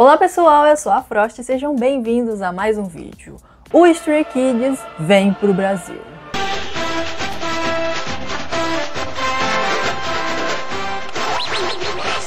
Olá pessoal, eu sou a Frost e sejam bem-vindos a mais um vídeo. O Stray Kids vem pro Brasil.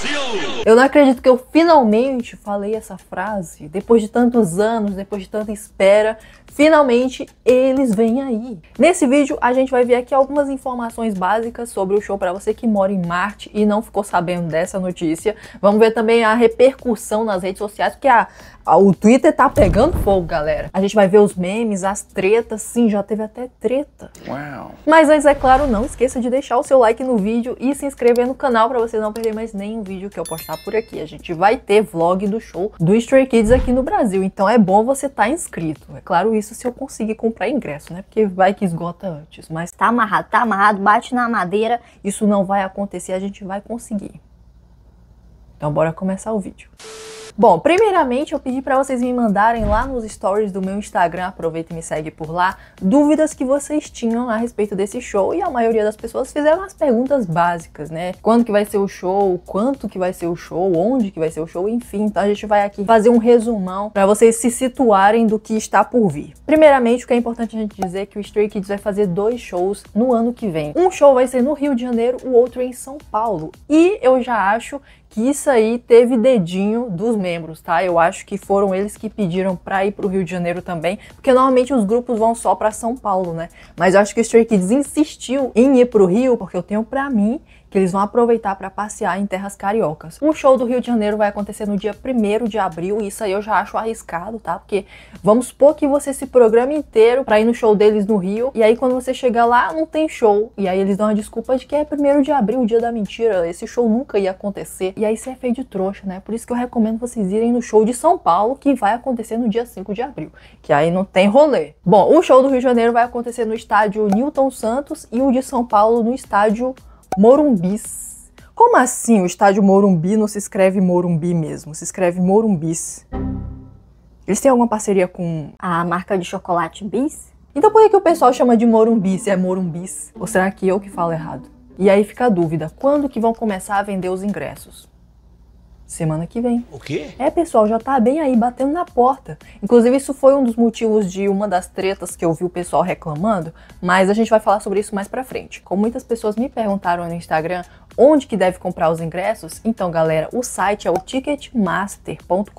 Brasil! Eu não acredito que eu finalmente falei essa frase depois de tantos anos, depois de tanta espera, Finalmente, eles vêm aí. Nesse vídeo, a gente vai ver aqui algumas informações básicas sobre o show para você que mora em Marte e não ficou sabendo dessa notícia. Vamos ver também a repercussão nas redes sociais, porque a, a, o Twitter tá pegando fogo, galera. A gente vai ver os memes, as tretas, sim, já teve até treta. Uau. Mas antes, é claro, não esqueça de deixar o seu like no vídeo e se inscrever no canal para você não perder mais nenhum vídeo que eu postar por aqui. A gente vai ter vlog do show do Stray Kids aqui no Brasil, então é bom você estar tá inscrito. É claro isso isso se eu conseguir comprar ingresso, né? Porque vai que esgota antes. Mas tá amarrado, tá amarrado, bate na madeira, isso não vai acontecer, a gente vai conseguir. Então bora começar o vídeo. Bom, primeiramente eu pedi para vocês me mandarem lá nos stories do meu Instagram, aproveita e me segue por lá, dúvidas que vocês tinham a respeito desse show e a maioria das pessoas fizeram as perguntas básicas, né? Quando que vai ser o show, quanto que vai ser o show, onde que vai ser o show, enfim. Então a gente vai aqui fazer um resumão para vocês se situarem do que está por vir. Primeiramente, o que é importante a gente dizer é que o Stray Kids vai fazer dois shows no ano que vem. Um show vai ser no Rio de Janeiro, o outro é em São Paulo. E eu já acho que isso aí teve dedinho dos membros, tá? Eu acho que foram eles que pediram pra ir pro Rio de Janeiro também, porque normalmente os grupos vão só pra São Paulo, né? Mas eu acho que o Stray Kids insistiu em ir pro Rio, porque eu tenho pra mim que eles vão aproveitar para passear em terras cariocas. Um show do Rio de Janeiro vai acontecer no dia 1 de abril, e isso aí eu já acho arriscado, tá? Porque vamos supor que você se programa inteiro para ir no show deles no Rio, e aí quando você chegar lá não tem show, e aí eles dão a desculpa de que é 1 de abril, o dia da mentira, esse show nunca ia acontecer, e aí você é feio de trouxa, né? Por isso que eu recomendo vocês irem no show de São Paulo, que vai acontecer no dia 5 de abril, que aí não tem rolê. Bom, o show do Rio de Janeiro vai acontecer no estádio Newton Santos e o de São Paulo no estádio Morumbis. Como assim o estádio Morumbi não se escreve Morumbi mesmo? Se escreve Morumbis. Eles têm alguma parceria com a marca de chocolate Bis? Então por que, que o pessoal chama de Morumbi se é Morumbis? Ou será que eu que falo errado? E aí fica a dúvida, quando que vão começar a vender os ingressos? semana que vem. O quê? É, pessoal, já tá bem aí, batendo na porta. Inclusive, isso foi um dos motivos de uma das tretas que eu vi o pessoal reclamando, mas a gente vai falar sobre isso mais pra frente. Como muitas pessoas me perguntaram no Instagram, Onde que deve comprar os ingressos? Então, galera, o site é o ticketmaster.com.br.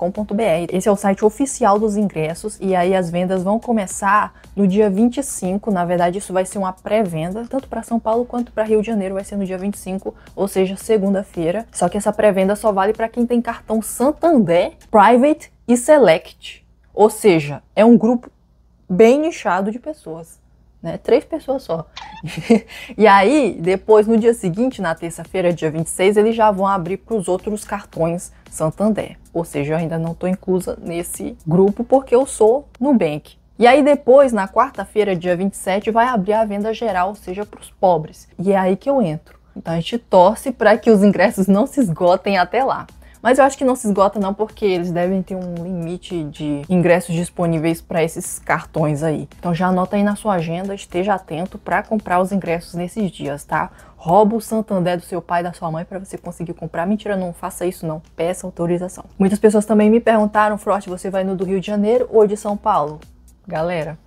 Esse é o site oficial dos ingressos e aí as vendas vão começar no dia 25. Na verdade, isso vai ser uma pré-venda, tanto para São Paulo quanto para Rio de Janeiro, vai ser no dia 25, ou seja, segunda-feira. Só que essa pré-venda só vale para quem tem cartão Santander, Private e Select. Ou seja, é um grupo bem nichado de pessoas né? Três pessoas só. e aí, depois, no dia seguinte, na terça-feira, dia 26, eles já vão abrir para os outros cartões Santander. Ou seja, eu ainda não estou inclusa nesse grupo porque eu sou Nubank. E aí depois, na quarta-feira, dia 27, vai abrir a venda geral, ou seja, para os pobres. E é aí que eu entro. Então a gente torce para que os ingressos não se esgotem até lá. Mas eu acho que não se esgota não, porque eles devem ter um limite de ingressos disponíveis para esses cartões aí. Então já anota aí na sua agenda, esteja atento para comprar os ingressos nesses dias, tá? rouba o Santander do seu pai e da sua mãe para você conseguir comprar. Mentira, não faça isso não. Peça autorização. Muitas pessoas também me perguntaram, Frost, você vai no do Rio de Janeiro ou de São Paulo? Galera,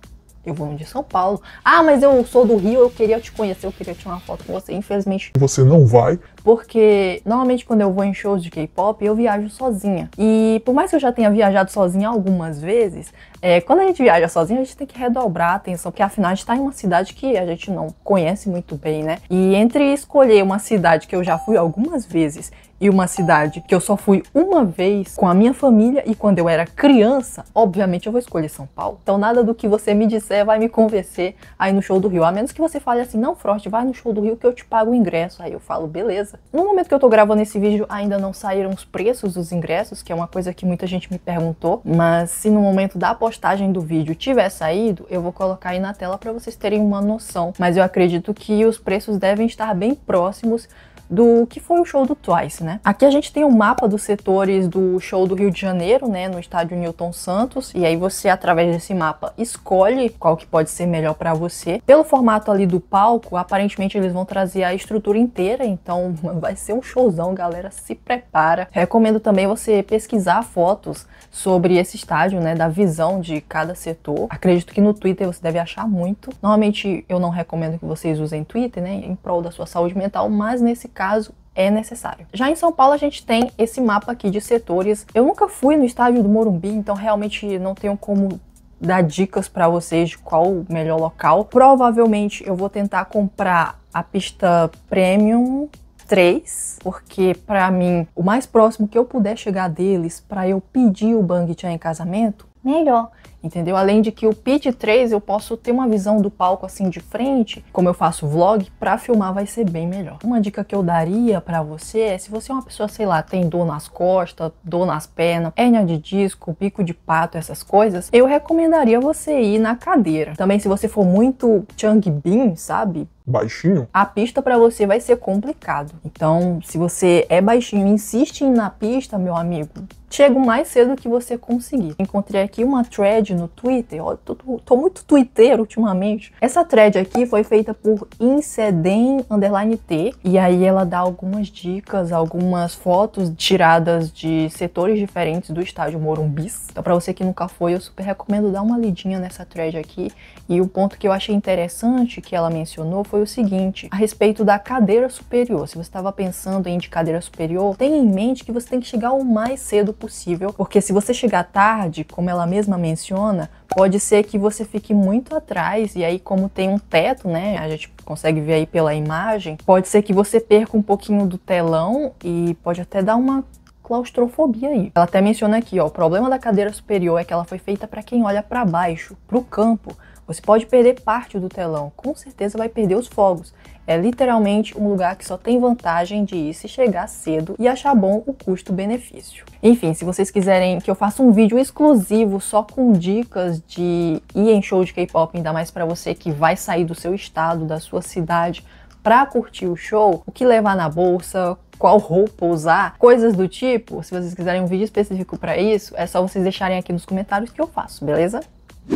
eu vou no de São Paulo. Ah, mas eu sou do Rio, eu queria te conhecer, eu queria tirar uma foto com você. Infelizmente, você não vai porque normalmente quando eu vou em shows de K-pop, eu viajo sozinha. E por mais que eu já tenha viajado sozinha algumas vezes, é, quando a gente viaja sozinha, a gente tem que redobrar a atenção, porque afinal a gente tá em uma cidade que a gente não conhece muito bem, né? E entre escolher uma cidade que eu já fui algumas vezes e uma cidade que eu só fui uma vez com a minha família e quando eu era criança, obviamente eu vou escolher São Paulo. Então nada do que você me disser vai me convencer aí no show do Rio, a menos que você fale assim: "Não, Frost, vai no show do Rio que eu te pago o ingresso". Aí eu falo: "Beleza". No momento que eu tô gravando esse vídeo, ainda não saíram os preços dos ingressos, que é uma coisa que muita gente me perguntou, mas se no momento da postagem do vídeo tiver saído, eu vou colocar aí na tela para vocês terem uma noção. Mas eu acredito que os preços devem estar bem próximos do que foi o show do Twice, né? Aqui a gente tem um mapa dos setores do show do Rio de Janeiro, né, no estádio Newton Santos, e aí você através desse mapa escolhe qual que pode ser melhor para você. Pelo formato ali do palco, aparentemente eles vão trazer a estrutura inteira, então vai ser um showzão, galera, se prepara. Recomendo também você pesquisar fotos sobre esse estádio, né, da visão de cada setor. Acredito que no Twitter você deve achar muito. Normalmente eu não recomendo que vocês usem Twitter, né, em prol da sua saúde mental, mas nesse caso é necessário. Já em São Paulo a gente tem esse mapa aqui de setores. Eu nunca fui no estádio do Morumbi, então realmente não tenho como dar dicas para vocês de qual o melhor local. Provavelmente eu vou tentar comprar a pista Premium 3, porque para mim o mais próximo que eu puder chegar deles para eu pedir o Bang Chan em casamento, melhor entendeu? Além de que o pit 3 eu posso ter uma visão do palco assim de frente, como eu faço vlog, para filmar vai ser bem melhor. Uma dica que eu daria para você é se você é uma pessoa, sei lá, tem dor nas costas, dor nas pernas, hérnia de disco, bico de pato, essas coisas, eu recomendaria você ir na cadeira. Também se você for muito Chang Bin, sabe? baixinho, a pista para você vai ser complicado. Então, se você é baixinho e insiste na pista, meu amigo, chega mais cedo que você conseguir. Encontrei aqui uma thread no Twitter, ó, tô, tô, tô muito Twitter ultimamente. Essa thread aqui foi feita por Incedem underline T, e aí ela dá algumas dicas, algumas fotos tiradas de setores diferentes do estádio Morumbis. Então, pra você que nunca foi, eu super recomendo dar uma lidinha nessa thread aqui. E o ponto que eu achei interessante que ela mencionou foi o seguinte, a respeito da cadeira superior. Se você estava pensando em de cadeira superior, tenha em mente que você tem que chegar o mais cedo possível, porque se você chegar tarde, como ela mesma menciona, funciona, pode ser que você fique muito atrás e aí como tem um teto, né, a gente consegue ver aí pela imagem, pode ser que você perca um pouquinho do telão e pode até dar uma claustrofobia aí. Ela até menciona aqui, ó, o problema da cadeira superior é que ela foi feita para quem olha para baixo, para o campo. Você pode perder parte do telão, com certeza vai perder os fogos. É literalmente um lugar que só tem vantagem de ir se chegar cedo e achar bom o custo-benefício. Enfim, se vocês quiserem que eu faça um vídeo exclusivo só com dicas de ir em show de K-pop, ainda mais para você que vai sair do seu estado, da sua cidade, para curtir o show, o que levar na bolsa, qual roupa usar, coisas do tipo. Se vocês quiserem um vídeo específico para isso, é só vocês deixarem aqui nos comentários que eu faço, beleza?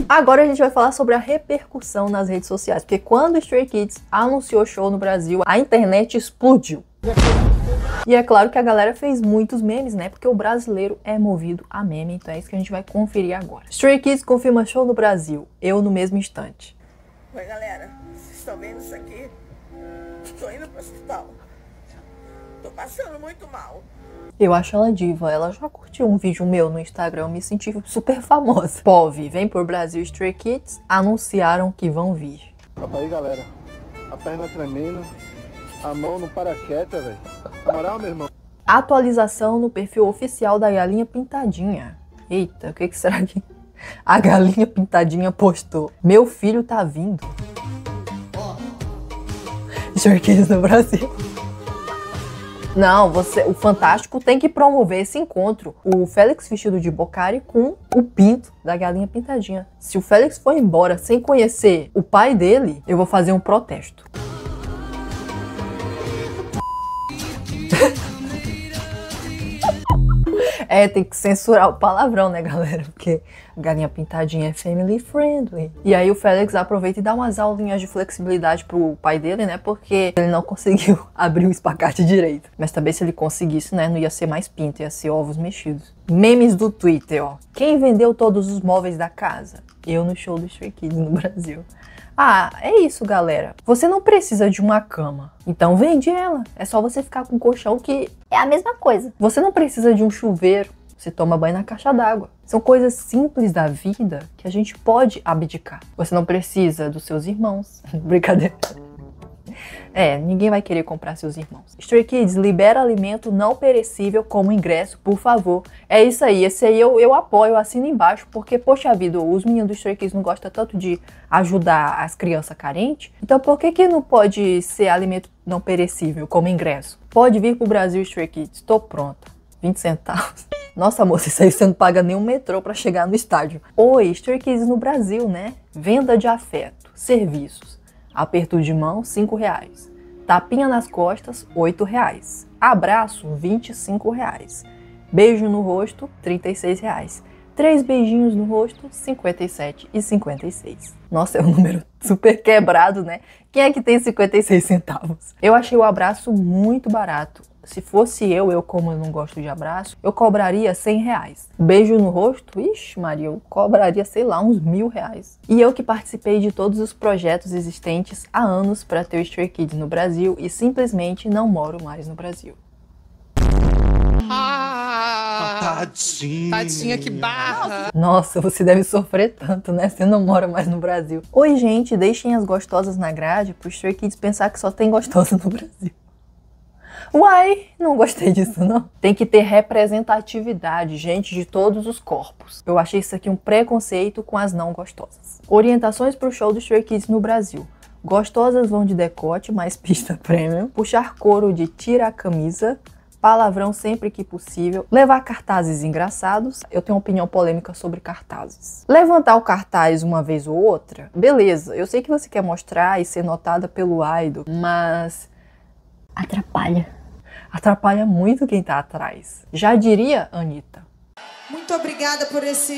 Agora a gente vai falar sobre a repercussão nas redes sociais, porque quando Stray Kids anunciou show no Brasil, a internet explodiu. E é claro que a galera fez muitos memes, né? Porque o brasileiro é movido a meme, então é isso que a gente vai conferir agora. Stray Kids confirma show no Brasil, eu no mesmo instante. Oi galera, vocês estão vendo isso aqui? Estou indo para o hospital. Tô passando muito mal. Eu acho ela diva. Ela já curtiu um vídeo meu no Instagram, me senti super famosa. POV, vem por Brasil Stray Kids, anunciaram que vão vir. Calma aí, galera. A perna tremendo, a mão no para velho. Na moral, meu irmão. Atualização no perfil oficial da Galinha Pintadinha. Eita, o que, que será que a Galinha Pintadinha postou? Meu filho tá vindo. Kids no Brasil. Não, você, o Fantástico tem que promover esse encontro. O Félix vestido de Bocari com o pinto da galinha pintadinha. Se o Félix for embora sem conhecer o pai dele, eu vou fazer um protesto. É, tem que censurar o palavrão, né, galera? Porque Galinha Pintadinha é family friendly. E aí o Félix aproveita e dá umas aulinhas de flexibilidade pro pai dele, né? Porque ele não conseguiu abrir o espacate direito. Mas também se ele conseguisse, né? Não ia ser mais pinta, ia ser ovos mexidos. Memes do Twitter, ó. Quem vendeu todos os móveis da casa? Eu no show do Stray Kids no Brasil. Ah, é isso, galera. Você não precisa de uma cama. Então vende ela. É só você ficar com o colchão que é a mesma coisa. Você não precisa de um chuveiro. Você toma banho na caixa d'água. São coisas simples da vida que a gente pode abdicar. Você não precisa dos seus irmãos. Brincadeira. É, ninguém vai querer comprar seus irmãos. Stray Kids, libera alimento não perecível como ingresso, por favor. É isso aí, esse aí eu, eu apoio, assino embaixo, porque, poxa vida, os meninos do Stray Kids não gostam tanto de ajudar as crianças carentes. Então por que que não pode ser alimento não perecível como ingresso? Pode vir pro Brasil, Stray Kids, tô pronta. 20 centavos. Nossa, moça, isso aí você não paga nenhum metrô para chegar no estádio. Oi, striptease no Brasil, né? Venda de afeto, serviços. Aperto de mão, 5 reais. Tapinha nas costas, 8 reais. Abraço, 25 reais. Beijo no rosto, 36 reais. Três beijinhos no rosto, 57 e 56. Nossa, é um número super quebrado, né? Quem é que tem 56 centavos? Eu achei o abraço muito barato se fosse eu, eu como eu não gosto de abraço, eu cobraria 100 reais. Beijo no rosto? Ixi, Maria, eu cobraria, sei lá, uns mil reais. E eu que participei de todos os projetos existentes há anos para ter o Stray Kids no Brasil e simplesmente não moro mais no Brasil. Ah, ah, tadinha. Tadinha, que barra. Nossa, você deve sofrer tanto, né? Você não mora mais no Brasil. Oi, gente, deixem as gostosas na grade pro Stray Kids pensar que só tem gostosa no Brasil. Uai, não gostei disso não. Tem que ter representatividade, gente de todos os corpos. Eu achei isso aqui um preconceito com as não gostosas. Orientações para o show dos Stray Kids no Brasil. Gostosas vão de decote, mais pista premium. Puxar couro de tira a camisa palavrão sempre que possível, levar cartazes engraçados. Eu tenho uma opinião polêmica sobre cartazes. Levantar o cartaz uma vez ou outra, beleza. Eu sei que você quer mostrar e ser notada pelo idol, mas atrapalha atrapalha muito quem está atrás. Já diria Anitta. Muito obrigada por esse,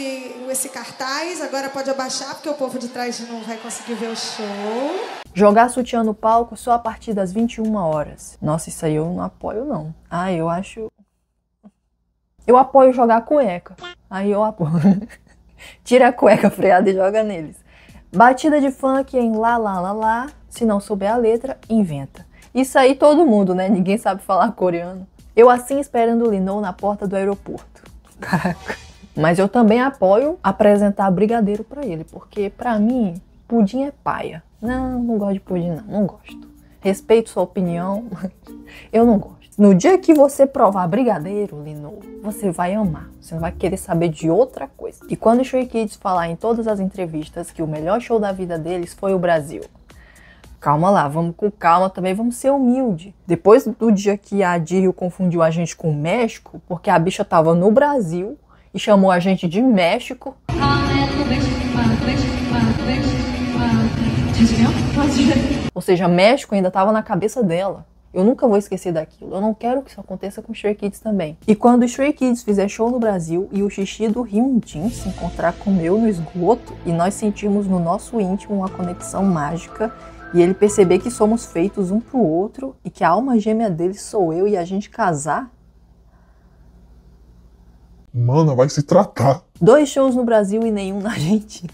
esse cartaz. Agora pode abaixar, porque o povo de trás não vai conseguir ver o show. Jogar sutiã no palco só a partir das 21 horas. Nossa, isso aí eu não apoio, não. Ah, eu acho. Eu apoio jogar cueca. Aí eu apoio. Tira a cueca freada e joga neles. Batida de funk em lá, lá, lá, lá. Se não souber a letra, inventa. Isso aí todo mundo, né? Ninguém sabe falar coreano. Eu assim esperando o Linon na porta do aeroporto. Caraca. Mas eu também apoio apresentar brigadeiro para ele, porque para mim pudim é paia. Não, não gosto de pudim não, não gosto. Respeito sua opinião, mas eu não gosto. No dia que você provar brigadeiro, Lino, você vai amar. Você não vai querer saber de outra coisa. E quando o Shoei Kids falar em todas as entrevistas que o melhor show da vida deles foi o Brasil, Calma lá, vamos com calma também, vamos ser humilde. Depois do dia que a Dirio confundiu a gente com o México, porque a bicha tava no Brasil e chamou a gente de México. Ou seja, México ainda tava na cabeça dela. Eu nunca vou esquecer daquilo. Eu não quero que isso aconteça com os Stray Kids também. E quando os Stray Kids fizer show no Brasil e o xixi do Hyunjin se encontrar com o meu no esgoto e nós sentimos no nosso íntimo uma conexão mágica e ele perceber que somos feitos um para o outro e que a alma gêmea dele sou eu e a gente casar? Mano, vai se tratar. Dois shows no Brasil e nenhum na Argentina.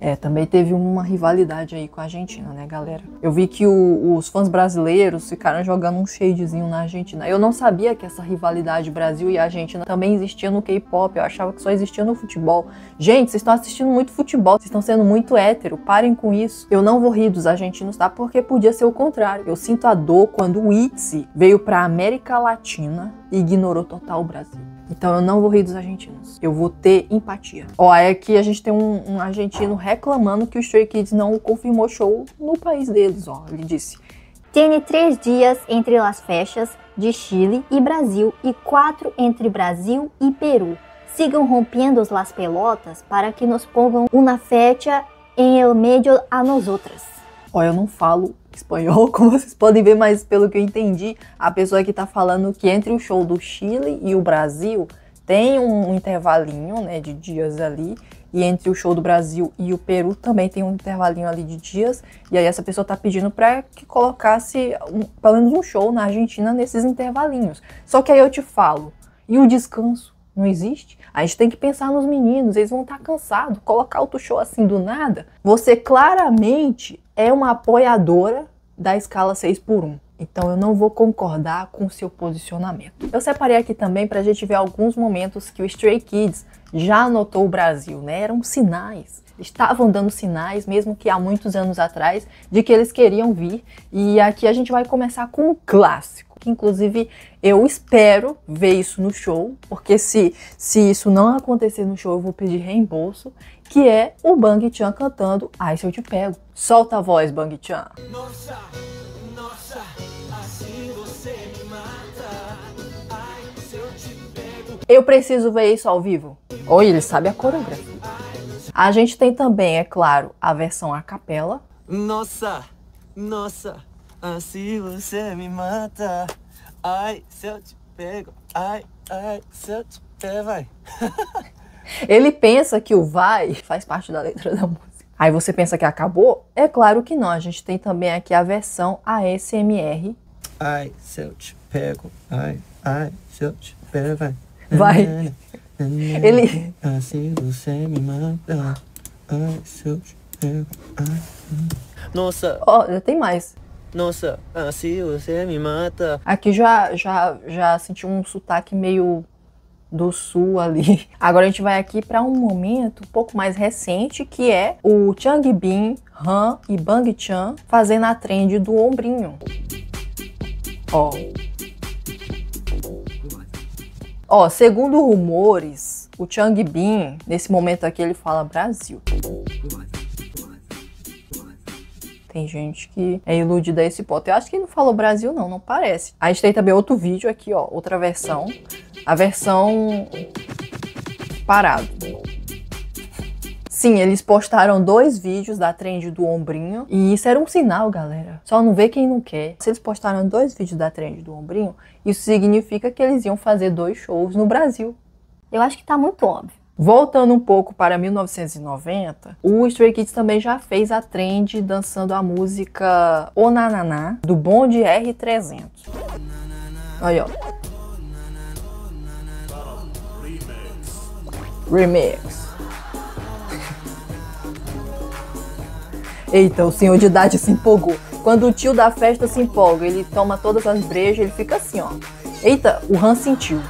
É, também teve uma rivalidade aí com a Argentina, né, galera? Eu vi que o, os fãs brasileiros ficaram jogando um shadezinho na Argentina. Eu não sabia que essa rivalidade Brasil e Argentina também existia no K-pop. Eu achava que só existia no futebol. Gente, vocês estão assistindo muito futebol, vocês estão sendo muito hétero, parem com isso. Eu não vou rir dos argentinos, tá? Porque podia ser o contrário. Eu sinto a dor quando o Itzy veio pra América Latina e ignorou total o Brasil. Então eu não vou rir dos argentinos. Eu vou ter empatia. Ó, é que a gente tem um, um argentino reclamando que o Stray Kids não confirmou show no país deles, ó. Ele disse. Tem três dias entre as festas de Chile e Brasil e quatro entre Brasil e Peru. Sigam rompendo as pelotas para que nos pongam uma fecha em el medio a nós outras eu não falo espanhol, como vocês podem ver, mas pelo que eu entendi, a pessoa que tá falando que entre o show do Chile e o Brasil tem um intervalinho, né, de dias ali, e entre o show do Brasil e o Peru também tem um intervalinho ali de dias, e aí essa pessoa tá pedindo para que colocasse um, pelo menos um show na Argentina nesses intervalinhos. Só que aí eu te falo, e o descanso? Não existe? A gente tem que pensar nos meninos, eles vão estar tá cansados. Colocar outro show assim do nada, você claramente é uma apoiadora da escala 6 por 1. Então eu não vou concordar com seu posicionamento. Eu separei aqui também para a gente ver alguns momentos que o Stray Kids já anotou o Brasil, né? Eram sinais. Estavam dando sinais, mesmo que há muitos anos atrás, de que eles queriam vir. E aqui a gente vai começar com um clássico, que inclusive eu espero ver isso no show, porque se, se isso não acontecer no show, eu vou pedir reembolso, que é o Bang Chan cantando Ai Se Eu Te Pego. Solta a voz, Bang Chan. Nossa, nossa, assim você me mata. Ai, se eu te pego. Eu preciso ver isso ao vivo. Oi, ele sabe a coreografia. A gente tem também, é claro, a versão a capela. Nossa, nossa, assim você me mata. Ai, se eu te pego. Ai, ai, se eu te pego, vai. Ele pensa que o vai faz parte da letra da música. Aí você pensa que acabou? É claro que não. A gente tem também aqui a versão ASMR. Ai, se eu te pego. Ai, ai, se eu te pego, vai. Vai. Ele. Assim você me Ai, se eu te pego. Ai, Nossa. Ó, oh, já tem mais. Nossa, assim você me mata. Aqui já, já, já senti um sotaque meio do sul ali. Agora a gente vai aqui para um momento um pouco mais recente, que é o Changbin, Bin, Han e Bang Chan fazendo a trend do ombrinho. Ó. Ó, segundo rumores, o Changbin nesse momento aqui ele fala Brasil. Tem gente que é iludida a esse ponto. Eu acho que ele não falou Brasil não, não parece. A gente tem também outro vídeo aqui, ó, outra versão a versão parado. Sim, eles postaram dois vídeos da trend do ombrinho e isso era um sinal, galera. Só não vê quem não quer. Se eles postaram dois vídeos da trend do ombrinho, isso significa que eles iam fazer dois shows no Brasil. Eu acho que tá muito óbvio. Voltando um pouco para 1990, o Stray Kids também já fez a trend dançando a música O Nananá, do Bonde R300. Olha, ó. Remix. Eita, o senhor de idade se empolgou. Quando o tio da festa se empolga, ele toma todas as brejas, ele fica assim, ó. Eita, o Han sentiu.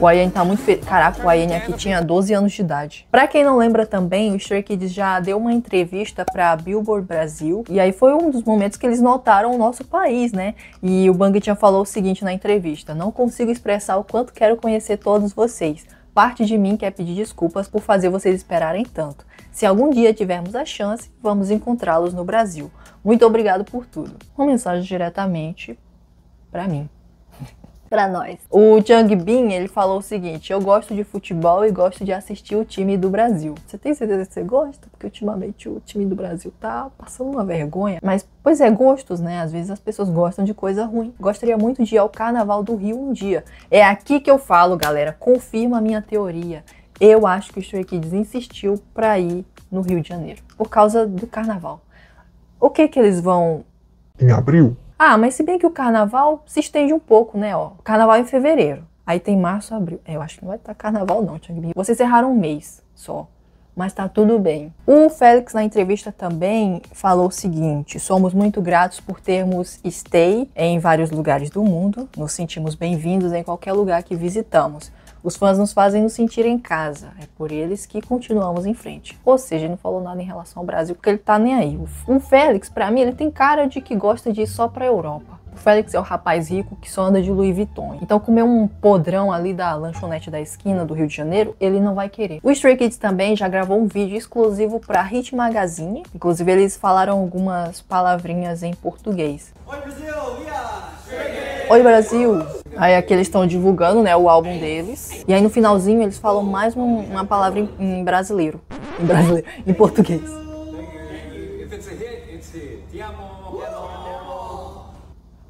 O Ayen tá muito feliz. Caraca, o Ayen aqui tinha 12 anos de idade. Pra quem não lembra também, o Stray Kids já deu uma entrevista pra Billboard Brasil. E aí foi um dos momentos que eles notaram o nosso país, né? E o Bang Chan falou o seguinte na entrevista. Não consigo expressar o quanto quero conhecer todos vocês parte de mim quer pedir desculpas por fazer vocês esperarem tanto. Se algum dia tivermos a chance, vamos encontrá-los no Brasil. Muito obrigado por tudo. Uma mensagem diretamente para mim para nós. O Jung Bin, ele falou o seguinte: "Eu gosto de futebol e gosto de assistir o time do Brasil". Você tem certeza que você gosta? Porque ultimamente o time do Brasil tá passando uma vergonha, mas pois é, gostos, né? Às vezes as pessoas gostam de coisa ruim. Gostaria muito de ir ao Carnaval do Rio um dia. É aqui que eu falo, galera, confirma a minha teoria. Eu acho que o Stray Kids insistiu para ir no Rio de Janeiro por causa do carnaval. O que que eles vão em abril? Ah, mas se bem que o carnaval se estende um pouco, né? Ó, carnaval é em fevereiro. Aí tem março, abril. É, eu acho que não vai estar carnaval, não, Tiago. Vocês erraram um mês só. Mas tá tudo bem. O Félix, na entrevista também, falou o seguinte: somos muito gratos por termos stay em vários lugares do mundo. Nos sentimos bem-vindos em qualquer lugar que visitamos. Os fãs nos fazem nos sentir em casa, é por eles que continuamos em frente. Ou seja, ele não falou nada em relação ao Brasil, porque ele tá nem aí. O Félix, para mim, ele tem cara de que gosta de ir só pra Europa. O Félix é o rapaz rico que só anda de Louis Vuitton. Então, comer é um podrão ali da lanchonete da esquina do Rio de Janeiro, ele não vai querer. O Stray Kids também já gravou um vídeo exclusivo para Hit Magazine. Inclusive, eles falaram algumas palavrinhas em português. Oi, Brasil! Yeah! Oi Brasil! Aí aqui eles estão divulgando né, o álbum deles. E aí no finalzinho eles falam mais um, uma palavra em, em, brasileiro. Em brasileiro, em português.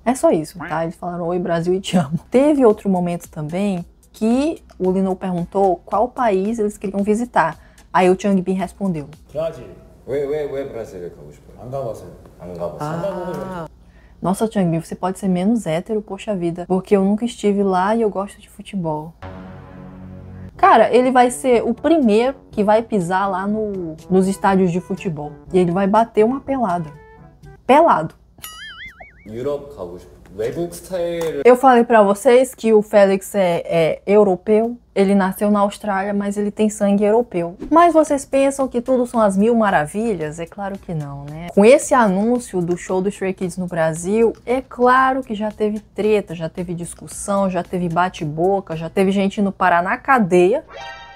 É só isso, tá? Eles falaram Oi Brasil e te amo. Teve outro momento também que o Lino perguntou qual país eles queriam visitar. Aí o Changbin respondeu. Brasil. 왜, 왜, 왜 브라질을 가고 싶어요? 안 가봤어요. 안 가봤어요. 아. Nossa, Changbin, você pode ser menos hétero, poxa vida, porque eu nunca estive lá e eu gosto de futebol. Cara, ele vai ser o primeiro que vai pisar lá no, nos estádios de futebol. E ele vai bater uma pelada. Pelado. Europa 가고 싶어. Eu falei para vocês que o Félix é, é, europeu. Ele nasceu na Austrália, mas ele tem sangue europeu. Mas vocês pensam que tudo são as mil maravilhas? É claro que não, né? Com esse anúncio do show do Stray Kids no Brasil, é claro que já teve treta, já teve discussão, já teve bate-boca, já teve gente no na cadeia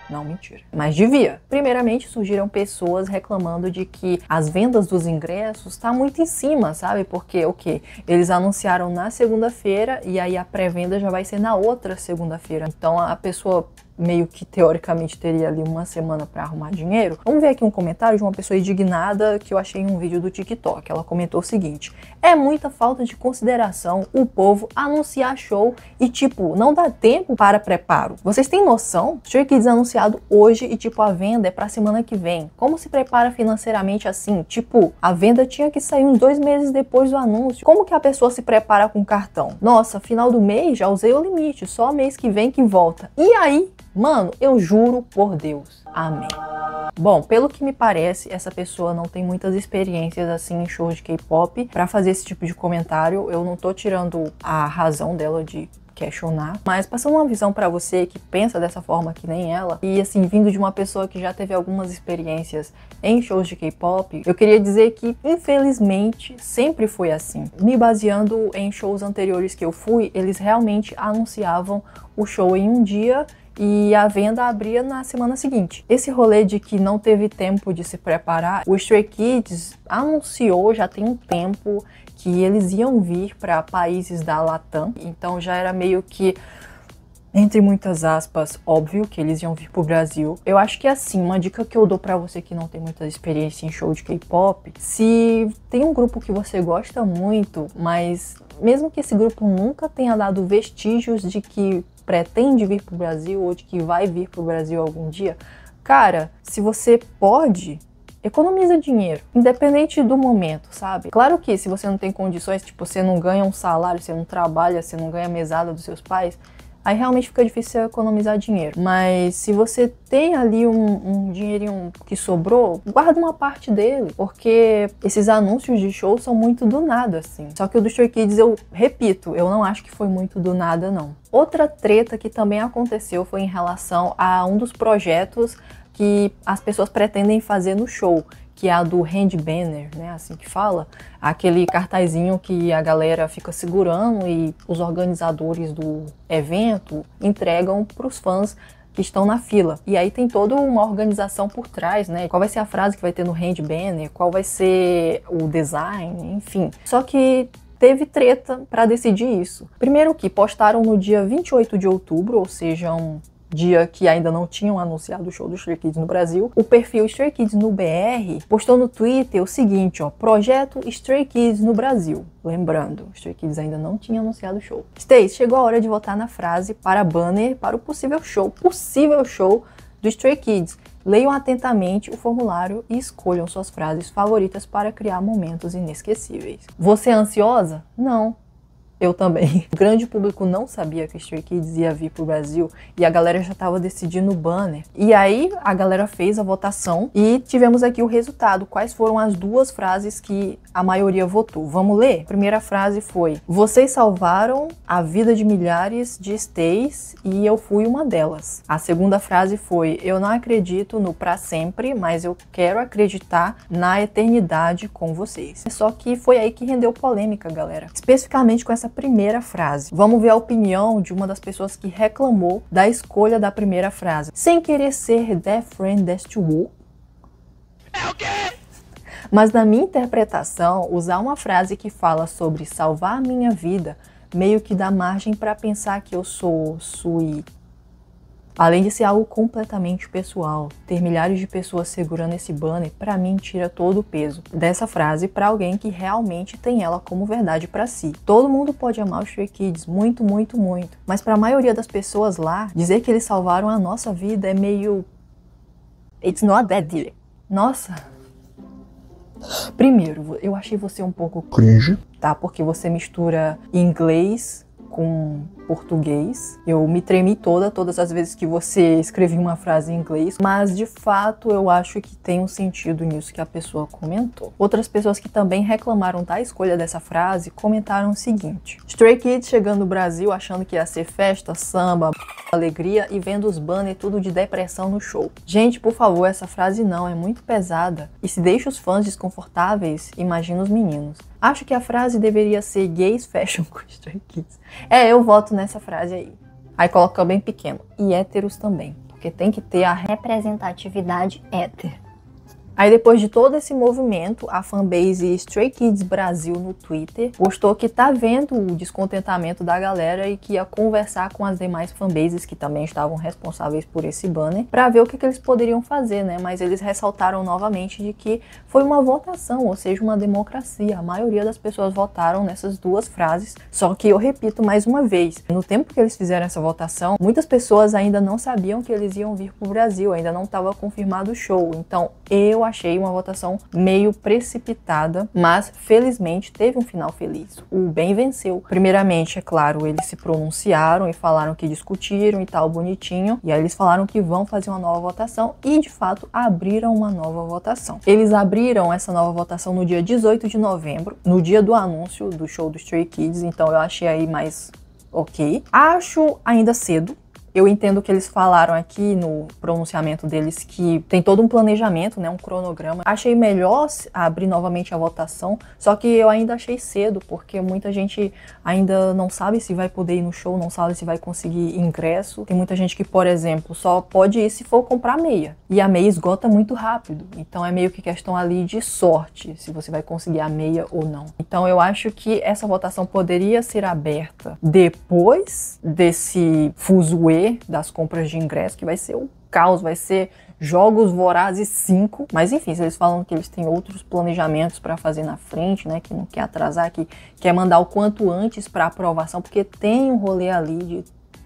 não, mentira. Mas devia. Primeiramente, surgiram pessoas reclamando de que as vendas dos ingressos tá muito em cima, sabe? Porque o quê? que? Eles anunciaram na segunda-feira e aí a pré-venda já vai ser na outra segunda-feira. Então a pessoa meio que teoricamente teria ali uma semana para arrumar dinheiro. Vamos ver aqui um comentário de uma pessoa indignada que eu achei em um vídeo do TikTok. Ela comentou o seguinte: "É muita falta de consideração o povo anunciar show e tipo, não dá tempo para preparo. Vocês têm noção? Show Kids é anunciado hoje e tipo a venda é para semana que vem. Como se prepara financeiramente assim? Tipo, a venda tinha que sair uns dois meses depois do anúncio. Como que a pessoa se prepara com cartão? Nossa, final do mês já usei o limite, só mês que vem que volta. E aí, Mano, eu juro por Deus. Amém. Bom, pelo que me parece, essa pessoa não tem muitas experiências assim em shows de K-pop para fazer esse tipo de comentário. Eu não tô tirando a razão dela de questionar, mas passando uma visão para você que pensa dessa forma que nem ela e assim vindo de uma pessoa que já teve algumas experiências em shows de K-pop, eu queria dizer que infelizmente sempre foi assim. Me baseando em shows anteriores que eu fui, eles realmente anunciavam o show em um dia e a venda abria na semana seguinte. Esse rolê de que não teve tempo de se preparar, o Stray Kids anunciou já tem um tempo que eles iam vir para países da Latam, então já era meio que entre muitas aspas, óbvio que eles iam vir pro Brasil. Eu acho que é assim, uma dica que eu dou para você que não tem muita experiência em show de K-pop, se tem um grupo que você gosta muito, mas mesmo que esse grupo nunca tenha dado vestígios de que pretende vir para o Brasil ou de que vai vir para o Brasil algum dia, cara, se você pode, economiza dinheiro, independente do momento, sabe? Claro que se você não tem condições, tipo, você não ganha um salário, você não trabalha, você não ganha a mesada dos seus pais, aí realmente fica difícil economizar dinheiro. Mas se você tem ali um, um dinheirinho que sobrou, guarda uma parte dele, porque esses anúncios de show são muito do nada, assim. Só que o do Stray Kids, eu repito, eu não acho que foi muito do nada, não. Outra treta que também aconteceu foi em relação a um dos projetos que as pessoas pretendem fazer no show, que é a do hand banner, né, assim que fala, aquele cartazinho que a galera fica segurando e os organizadores do evento entregam para os fãs que estão na fila. E aí tem toda uma organização por trás, né? Qual vai ser a frase que vai ter no hand banner, qual vai ser o design, enfim. Só que teve treta para decidir isso. Primeiro que postaram no dia 28 de outubro, ou seja, um dia que ainda não tinham anunciado o show do Stray Kids no Brasil, o perfil Stray Kids no BR postou no Twitter o seguinte, ó, projeto Stray Kids no Brasil. Lembrando, Stray Kids ainda não tinha anunciado o show. Stace, chegou a hora de votar na frase para banner para o possível show, possível show do Stray Kids. Leiam atentamente o formulário e escolham suas frases favoritas para criar momentos inesquecíveis. Você é ansiosa? Não. Eu também. O grande público não sabia que Stray Kids ia vir pro Brasil e a galera já tava decidindo o banner. E aí a galera fez a votação e tivemos aqui o resultado. Quais foram as duas frases que a maioria votou? Vamos ler? A primeira frase foi: Vocês salvaram a vida de milhares de stays e eu fui uma delas. A segunda frase foi: Eu não acredito no pra sempre, mas eu quero acreditar na eternidade com vocês. Só que foi aí que rendeu polêmica, galera. Especificamente com essa primeira frase. Vamos ver a opinião de uma das pessoas que reclamou da escolha da primeira frase. Sem querer ser that friend That Wool. É o quê? Mas na minha interpretação, usar uma frase que fala sobre salvar a minha vida meio que dá margem para pensar que eu sou sui Além de ser algo completamente pessoal, ter milhares de pessoas segurando esse banner para mim tira todo o peso dessa frase para alguém que realmente tem ela como verdade para si. Todo mundo pode amar os Stray Kids muito, muito, muito, mas para a maioria das pessoas lá, dizer que eles salvaram a nossa vida é meio It's not that deal. Nossa, Primeiro, eu achei você um pouco cringe, tá? Porque você mistura inglês com português. Eu me tremi toda, todas as vezes que você escrevia uma frase em inglês, mas de fato eu acho que tem um sentido nisso que a pessoa comentou. Outras pessoas que também reclamaram da escolha dessa frase comentaram o seguinte: Stray Kids chegando no Brasil achando que ia ser festa, samba, alegria e vendo os banners tudo de depressão no show. Gente, por favor, essa frase não, é muito pesada e se deixa os fãs desconfortáveis, imagina os meninos. Acho que a frase deveria ser gays fashion com Stray Kids. É, eu voto nessa frase aí. Aí colocou bem pequeno. E héteros também. Porque tem que ter a representatividade hétero. Aí depois de todo esse movimento, a fanbase Stray Kids Brasil no Twitter postou que tá vendo o descontentamento da galera e que ia conversar com as demais fanbases que também estavam responsáveis por esse banner para ver o que, que, eles poderiam fazer, né? Mas eles ressaltaram novamente de que foi uma votação, ou seja, uma democracia. A maioria das pessoas votaram nessas duas frases, só que eu repito mais uma vez, no tempo que eles fizeram essa votação, muitas pessoas ainda não sabiam que eles iam vir pro Brasil, ainda não estava confirmado o show. Então, eu eu achei uma votação meio precipitada, mas felizmente teve um final feliz. O bem venceu. Primeiramente, é claro, eles se pronunciaram e falaram que discutiram e tal, bonitinho. E aí eles falaram que vão fazer uma nova votação e, de fato, abriram uma nova votação. Eles abriram essa nova votação no dia 18 de novembro, no dia do anúncio do show do Stray Kids, então eu achei aí mais ok. Acho ainda cedo eu entendo que eles falaram aqui no pronunciamento deles que tem todo um planejamento, né, um cronograma. Achei melhor abrir novamente a votação, só que eu ainda achei cedo, porque muita gente ainda não sabe se vai poder ir no show, não sabe se vai conseguir ingresso. Tem muita gente que, por exemplo, só pode ir se for comprar meia. E a meia esgota muito rápido. Então é meio que questão ali de sorte se você vai conseguir a meia ou não. Então eu acho que essa votação poderia ser aberta depois desse e das compras de ingresso, que vai ser um caos, vai ser Jogos Vorazes 5. Mas enfim, eles falam que eles têm outros planejamentos para fazer na frente, né? Que não quer atrasar, que quer mandar o quanto antes para aprovação, porque tem um rolê ali de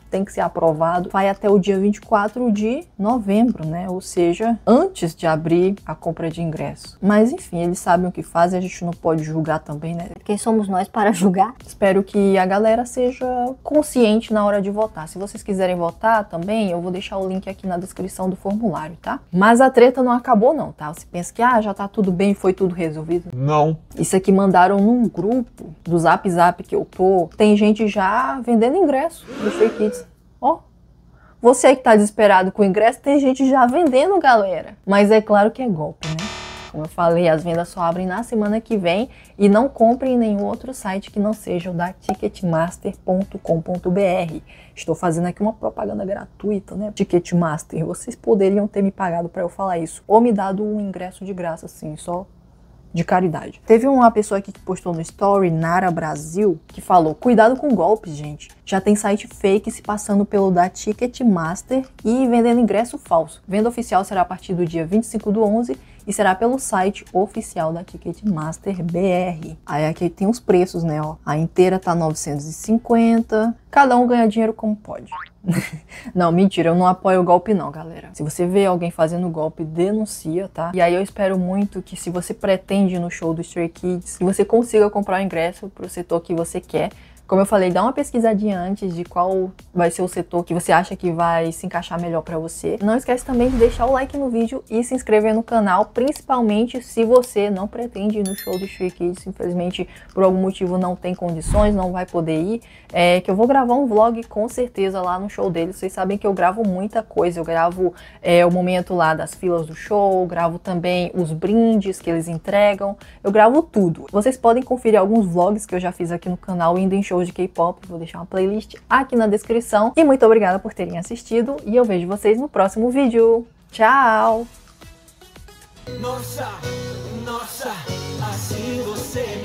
tem que ser aprovado, vai até o dia 24 de novembro, né? Ou seja, antes de abrir a compra de ingresso. Mas enfim, eles sabem o que fazem, a gente não pode julgar também, né? Quem somos nós para julgar? Espero que a galera seja consciente na hora de votar. Se vocês quiserem votar também, eu vou deixar o link aqui na descrição do formulário, tá? Mas a treta não acabou não, tá? Você pensa que ah, já tá tudo bem, foi tudo resolvido? Não. Isso aqui mandaram num grupo do Zap Zap que eu tô. Tem gente já vendendo ingresso do Stray Kids. Você que tá desesperado com o ingresso, tem gente já vendendo, galera. Mas é claro que é golpe, né? Como eu falei, as vendas só abrem na semana que vem e não compre em nenhum outro site que não seja o da ticketmaster.com.br. Estou fazendo aqui uma propaganda gratuita, né? Ticketmaster, vocês poderiam ter me pagado para eu falar isso ou me dado um ingresso de graça assim, só de caridade. Teve uma pessoa aqui que postou no story, Nara Brasil, que falou: cuidado com golpes, gente. Já tem site fake se passando pelo da Ticketmaster e vendendo ingresso falso. Venda oficial será a partir do dia 25 do 11 e será pelo site oficial da Ticketmaster BR. Aí aqui tem os preços, né? Ó. A inteira tá 950, cada um ganha dinheiro como pode. não, mentira, eu não apoio o golpe não, galera. Se você vê alguém fazendo golpe, denuncia, tá? E aí eu espero muito que se você pretende ir no show do Stray Kids, que você consiga comprar o ingresso pro setor que você quer, como eu falei, dá uma pesquisadinha antes de qual vai ser o setor que você acha que vai se encaixar melhor para você. Não esquece também de deixar o like no vídeo e se inscrever no canal, principalmente se você não pretende ir no show do Street Kids, infelizmente por algum motivo não tem condições, não vai poder ir, é que eu vou gravar um vlog com certeza lá no show deles. Vocês sabem que eu gravo muita coisa, eu gravo é, o momento lá das filas do show, gravo também os brindes que eles entregam, eu gravo tudo. Vocês podem conferir alguns vlogs que eu já fiz aqui no canal indo em show shows de K-pop, vou deixar uma playlist aqui na descrição. E muito obrigada por terem assistido e eu vejo vocês no próximo vídeo. Tchau! Nossa, nossa, assim você